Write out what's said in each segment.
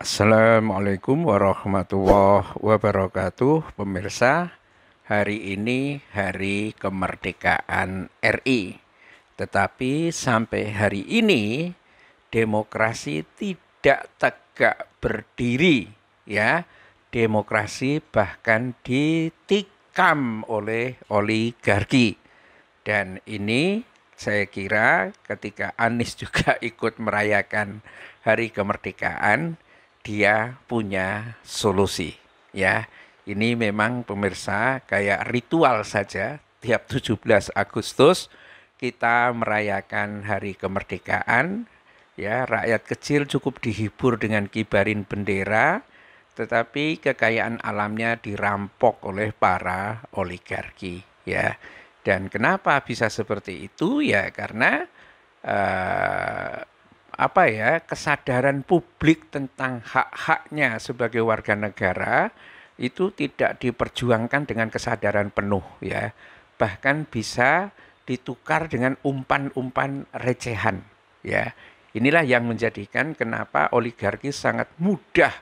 Assalamualaikum warahmatullahi wabarakatuh, pemirsa. Hari ini hari kemerdekaan RI, tetapi sampai hari ini demokrasi tidak tegak berdiri, ya. Demokrasi bahkan ditikam oleh oligarki, dan ini saya kira ketika Anies juga ikut merayakan hari kemerdekaan dia punya solusi ya. Ini memang pemirsa kayak ritual saja tiap 17 Agustus kita merayakan hari kemerdekaan ya rakyat kecil cukup dihibur dengan kibarin bendera tetapi kekayaan alamnya dirampok oleh para oligarki ya dan kenapa bisa seperti itu ya karena eh, apa ya kesadaran publik tentang hak-haknya sebagai warga negara itu tidak diperjuangkan dengan kesadaran penuh ya bahkan bisa ditukar dengan umpan-umpan recehan ya inilah yang menjadikan kenapa oligarki sangat mudah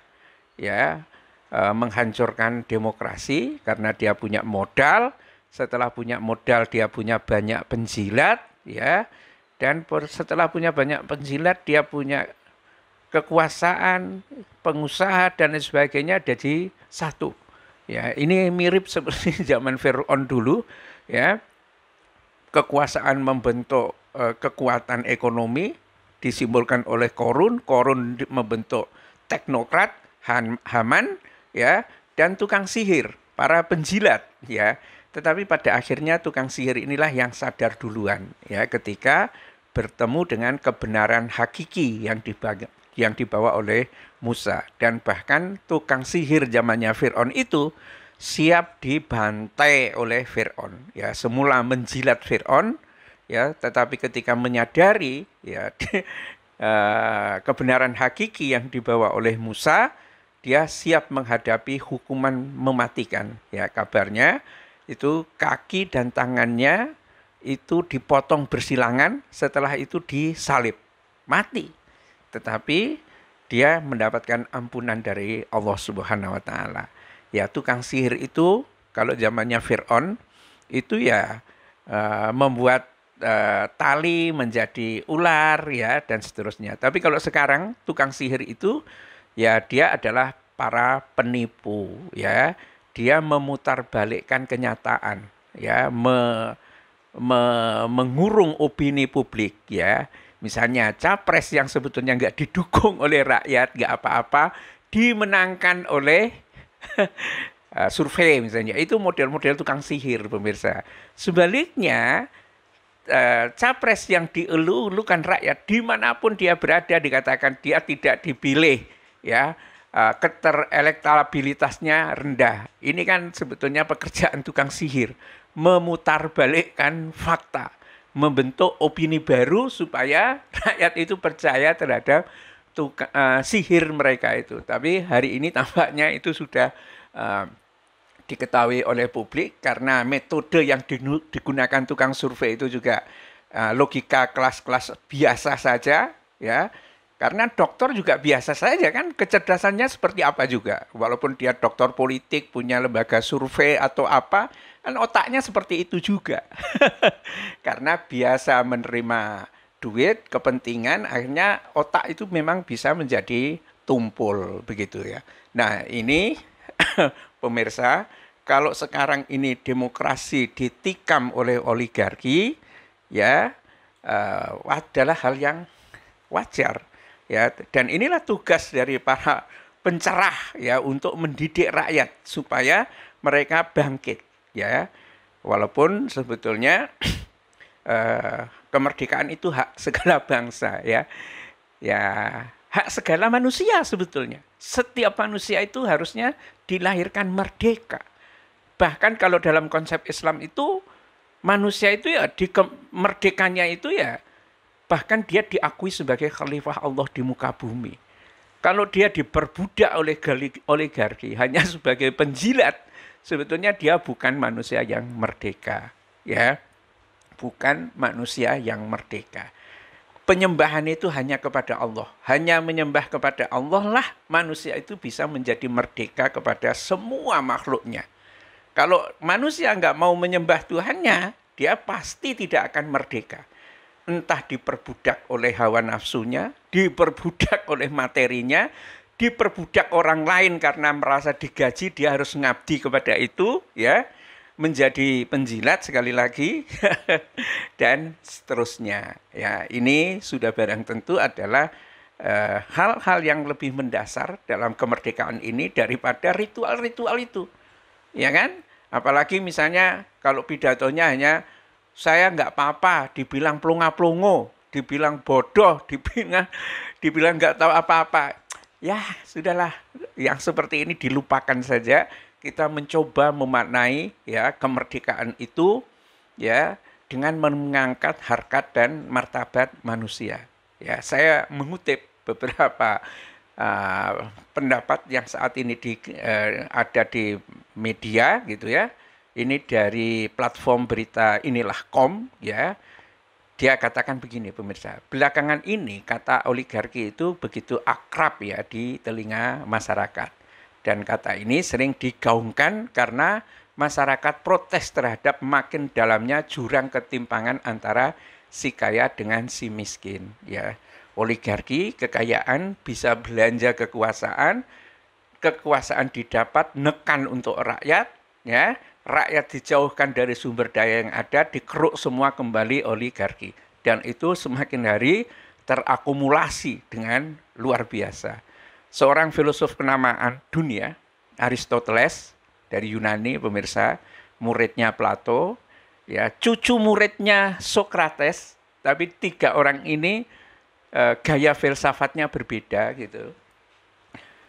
ya e, menghancurkan demokrasi karena dia punya modal setelah punya modal dia punya banyak penjilat ya dan setelah punya banyak penjilat, dia punya kekuasaan, pengusaha dan lain sebagainya jadi satu. Ya, ini mirip seperti zaman Firaun dulu, ya. Kekuasaan membentuk uh, kekuatan ekonomi disimbolkan oleh Korun, Korun membentuk teknokrat Han, Haman, ya, dan tukang sihir, para penjilat, ya. Tetapi pada akhirnya tukang sihir inilah yang sadar duluan, ya, ketika bertemu dengan kebenaran hakiki yang dibawa, yang dibawa oleh Musa dan bahkan tukang sihir zamannya Firaun itu siap dibantai oleh Firaun ya semula menjilat Firaun ya tetapi ketika menyadari ya eh, kebenaran hakiki yang dibawa oleh Musa dia siap menghadapi hukuman mematikan ya kabarnya itu kaki dan tangannya itu dipotong bersilangan, setelah itu disalib, mati. Tetapi dia mendapatkan ampunan dari Allah Subhanahu wa taala. Ya tukang sihir itu kalau zamannya Firaun itu ya uh, membuat eh, tali menjadi ular ya dan seterusnya. Tapi kalau sekarang tukang sihir itu ya dia adalah para penipu ya. Dia memutarbalikkan kenyataan ya me me mengurung opini publik ya. Misalnya capres yang sebetulnya nggak didukung oleh rakyat, nggak apa-apa, dimenangkan oleh eh, survei misalnya. Itu model-model tukang sihir pemirsa. Sebaliknya eh, capres yang dielu-elukan rakyat dimanapun dia berada dikatakan dia tidak dipilih ya eh, keterelektabilitasnya rendah ini kan sebetulnya pekerjaan tukang sihir memutarbalikkan fakta, membentuk opini baru supaya rakyat itu percaya terhadap tuka, uh, sihir mereka itu. Tapi hari ini tampaknya itu sudah uh, diketahui oleh publik karena metode yang digunakan tukang survei itu juga uh, logika kelas-kelas biasa saja, ya. Karena dokter juga biasa saja kan kecerdasannya seperti apa juga. Walaupun dia dokter politik, punya lembaga survei atau apa, kan otaknya seperti itu juga. Karena biasa menerima duit, kepentingan, akhirnya otak itu memang bisa menjadi tumpul begitu ya. Nah, ini pemirsa, kalau sekarang ini demokrasi ditikam oleh oligarki ya uh, adalah hal yang wajar ya dan inilah tugas dari para pencerah ya untuk mendidik rakyat supaya mereka bangkit ya walaupun sebetulnya eh, kemerdekaan itu hak segala bangsa ya ya hak segala manusia sebetulnya setiap manusia itu harusnya dilahirkan merdeka bahkan kalau dalam konsep Islam itu manusia itu ya di merdekanya itu ya bahkan dia diakui sebagai khalifah Allah di muka bumi kalau dia diperbudak oleh oligarki hanya sebagai penjilat sebetulnya dia bukan manusia yang merdeka, ya. Bukan manusia yang merdeka. Penyembahan itu hanya kepada Allah. Hanya menyembah kepada Allah lah manusia itu bisa menjadi merdeka kepada semua makhluknya. Kalau manusia nggak mau menyembah Tuhannya, dia pasti tidak akan merdeka entah diperbudak oleh hawa nafsunya, diperbudak oleh materinya, diperbudak orang lain karena merasa digaji dia harus ngabdi kepada itu ya menjadi penjilat sekali lagi dan seterusnya ya ini sudah barang tentu adalah eh, hal-hal uh, yang lebih mendasar dalam kemerdekaan ini daripada ritual-ritual itu ya kan apalagi misalnya kalau pidatonya hanya saya nggak apa-apa dibilang plunga plungo dibilang bodoh dibilang dibilang nggak tahu apa-apa ya sudahlah yang seperti ini dilupakan saja kita mencoba memaknai ya kemerdekaan itu ya dengan mengangkat harkat dan martabat manusia ya saya mengutip beberapa uh, pendapat yang saat ini di, uh, ada di media gitu ya ini dari platform berita inilah kom ya dia katakan begini pemirsa, belakangan ini kata oligarki itu begitu akrab ya di telinga masyarakat. Dan kata ini sering digaungkan karena masyarakat protes terhadap makin dalamnya jurang ketimpangan antara si kaya dengan si miskin ya. Oligarki kekayaan bisa belanja kekuasaan, kekuasaan didapat nekan untuk rakyat ya rakyat dijauhkan dari sumber daya yang ada, dikeruk semua kembali oligarki. Dan itu semakin hari terakumulasi dengan luar biasa. Seorang filosof kenamaan dunia, Aristoteles dari Yunani pemirsa, muridnya Plato, ya cucu muridnya Sokrates, tapi tiga orang ini e, gaya filsafatnya berbeda gitu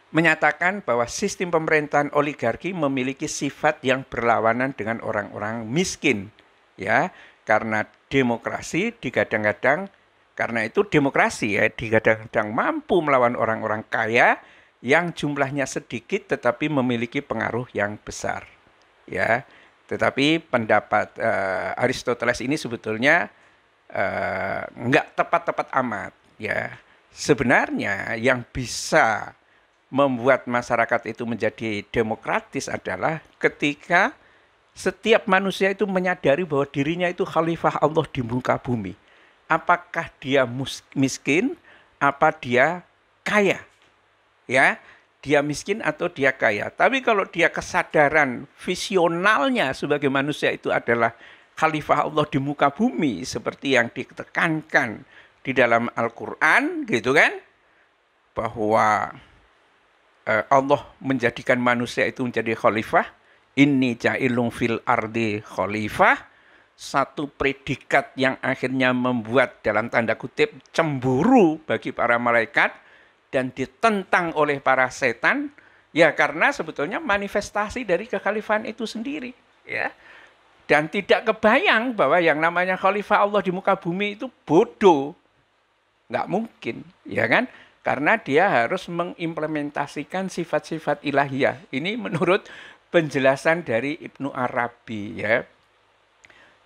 menyatakan bahwa sistem pemerintahan oligarki memiliki sifat yang berlawanan dengan orang-orang miskin ya karena demokrasi digadang-gadang karena itu demokrasi ya digadang-gadang mampu melawan orang-orang kaya yang jumlahnya sedikit tetapi memiliki pengaruh yang besar ya tetapi pendapat uh, Aristoteles ini sebetulnya uh, nggak tepat-tepat amat ya sebenarnya yang bisa membuat masyarakat itu menjadi demokratis adalah ketika setiap manusia itu menyadari bahwa dirinya itu khalifah Allah di muka bumi. Apakah dia miskin, apa dia kaya? Ya, dia miskin atau dia kaya. Tapi kalau dia kesadaran visionalnya sebagai manusia itu adalah khalifah Allah di muka bumi seperti yang ditekankan di dalam Al-Qur'an gitu kan? Bahwa Eh, Allah menjadikan manusia itu menjadi khalifah. Ini ja'ilung fil ardi khalifah. Satu predikat yang akhirnya membuat dalam tanda kutip cemburu bagi para malaikat dan ditentang oleh para setan. Ya karena sebetulnya manifestasi dari kekhalifahan itu sendiri. Ya. Dan tidak kebayang bahwa yang namanya khalifah Allah di muka bumi itu bodoh. Nggak mungkin, ya kan? karena dia harus mengimplementasikan sifat-sifat ilahiyah. Ini menurut penjelasan dari Ibnu Arabi ya.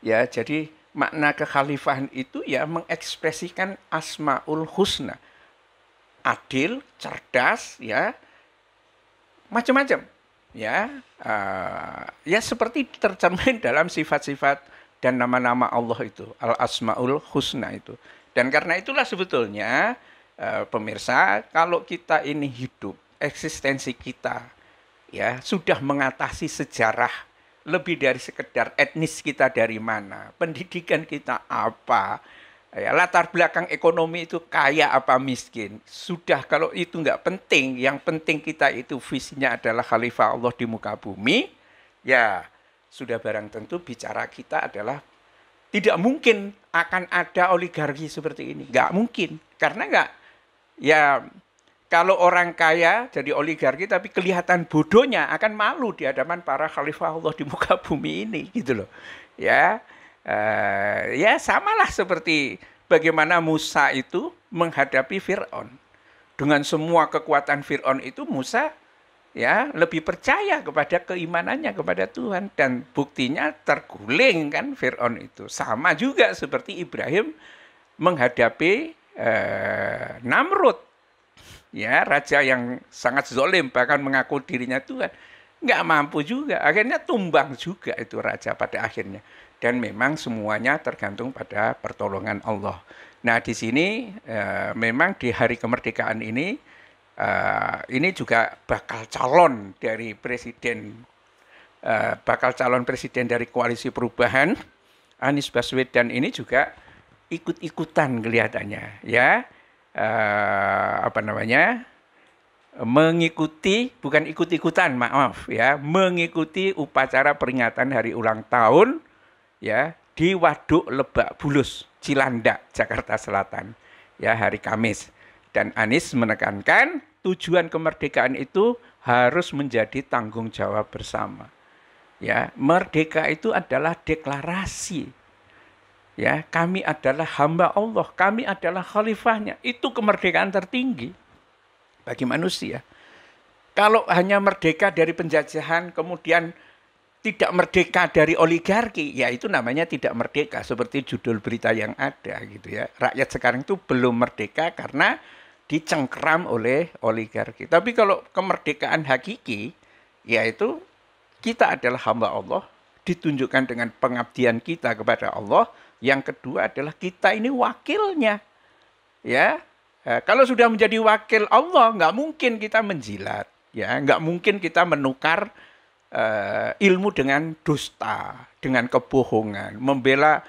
Ya, jadi makna kekhalifahan itu ya mengekspresikan asmaul husna. Adil, cerdas ya. Macam-macam ya. Uh, ya seperti tercermin dalam sifat-sifat dan nama-nama Allah itu, al asmaul husna itu. Dan karena itulah sebetulnya Eh, pemirsa, kalau kita ini hidup, eksistensi kita ya sudah mengatasi sejarah lebih dari sekedar etnis kita dari mana, pendidikan kita apa, ya, latar belakang ekonomi itu kaya apa miskin. Sudah kalau itu nggak penting, yang penting kita itu visinya adalah khalifah Allah di muka bumi, ya sudah barang tentu bicara kita adalah tidak mungkin akan ada oligarki seperti ini, nggak mungkin karena nggak ya kalau orang kaya jadi oligarki tapi kelihatan bodohnya akan malu di hadapan para khalifah Allah di muka bumi ini gitu loh. Ya. Uh, ya samalah seperti bagaimana Musa itu menghadapi Firaun. Dengan semua kekuatan Firaun itu Musa ya lebih percaya kepada keimanannya kepada Tuhan dan buktinya terguling kan Firaun itu. Sama juga seperti Ibrahim menghadapi eh, Namrud, ya raja yang sangat zolim bahkan mengaku dirinya Tuhan, nggak mampu juga. Akhirnya tumbang juga itu raja pada akhirnya. Dan memang semuanya tergantung pada pertolongan Allah. Nah di sini eh, memang di hari kemerdekaan ini eh, ini juga bakal calon dari presiden eh, bakal calon presiden dari koalisi perubahan Anies Baswedan ini juga ikut-ikutan kelihatannya ya uh, apa namanya mengikuti bukan ikut-ikutan maaf ya mengikuti upacara peringatan hari ulang tahun ya di Waduk Lebak Bulus Cilandak Jakarta Selatan ya hari Kamis dan Anies menekankan tujuan kemerdekaan itu harus menjadi tanggung jawab bersama ya merdeka itu adalah deklarasi Ya, kami adalah hamba Allah, kami adalah khalifahnya. Itu kemerdekaan tertinggi bagi manusia. Kalau hanya merdeka dari penjajahan, kemudian tidak merdeka dari oligarki, ya itu namanya tidak merdeka seperti judul berita yang ada gitu ya. Rakyat sekarang itu belum merdeka karena dicengkram oleh oligarki. Tapi kalau kemerdekaan hakiki, yaitu kita adalah hamba Allah, ditunjukkan dengan pengabdian kita kepada Allah, yang kedua adalah kita ini wakilnya. Ya. Eh, kalau sudah menjadi wakil Allah, nggak mungkin kita menjilat. Ya, nggak mungkin kita menukar uh, ilmu dengan dusta, dengan kebohongan, membela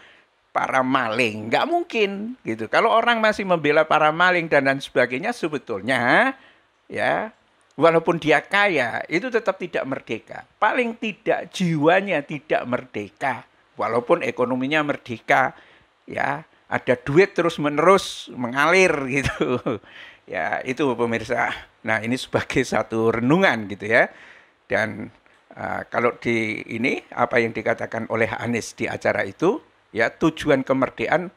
para maling, nggak mungkin gitu. Kalau orang masih membela para maling dan dan sebagainya, sebetulnya ya walaupun dia kaya, itu tetap tidak merdeka. Paling tidak jiwanya tidak merdeka walaupun ekonominya merdeka ya ada duit terus menerus mengalir gitu ya itu pemirsa nah ini sebagai satu renungan gitu ya dan uh, kalau di ini apa yang dikatakan oleh Anies di acara itu ya tujuan kemerdekaan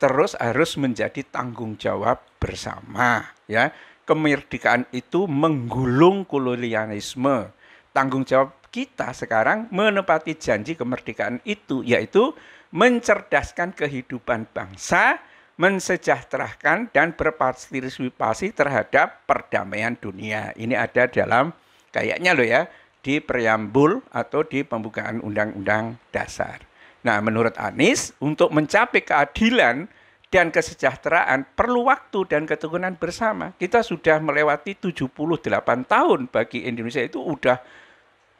terus harus menjadi tanggung jawab bersama ya kemerdekaan itu menggulung kolonialisme tanggung jawab kita sekarang menepati janji kemerdekaan itu, yaitu mencerdaskan kehidupan bangsa, mensejahterakan dan berpartisipasi terhadap perdamaian dunia. Ini ada dalam kayaknya loh ya di preambul atau di pembukaan undang-undang dasar. Nah, menurut Anies untuk mencapai keadilan dan kesejahteraan perlu waktu dan ketekunan bersama. Kita sudah melewati 78 tahun bagi Indonesia itu udah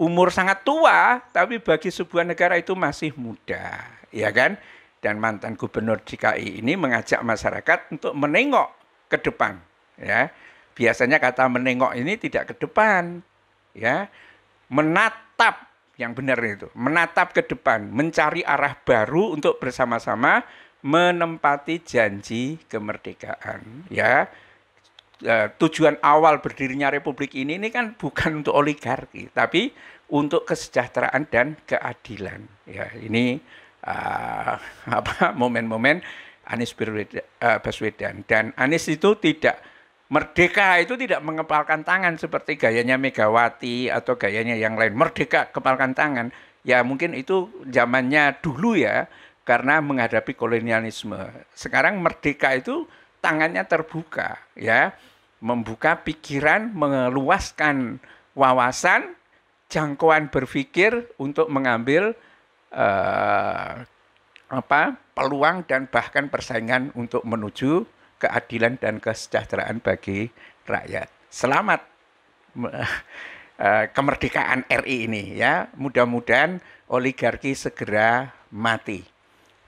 umur sangat tua, tapi bagi sebuah negara itu masih muda, ya kan? Dan mantan gubernur DKI ini mengajak masyarakat untuk menengok ke depan, ya. Biasanya kata menengok ini tidak ke depan, ya. Menatap yang benar itu, menatap ke depan, mencari arah baru untuk bersama-sama menempati janji kemerdekaan, ya. Eh, tujuan awal berdirinya republik ini ini kan bukan untuk oligarki tapi untuk kesejahteraan dan keadilan ya ini uh, apa momen-momen Anies eh, Baswedan dan Anies itu tidak merdeka itu tidak mengepalkan tangan seperti gayanya Megawati atau gayanya yang lain merdeka kepalkan tangan ya mungkin itu zamannya dulu ya karena menghadapi kolonialisme sekarang merdeka itu tangannya terbuka ya membuka pikiran mengeluaskan wawasan jangkauan berpikir untuk mengambil eh, apa peluang dan bahkan persaingan untuk menuju keadilan dan kesejahteraan bagi rakyat selamat eh, kemerdekaan RI ini ya mudah-mudahan oligarki segera mati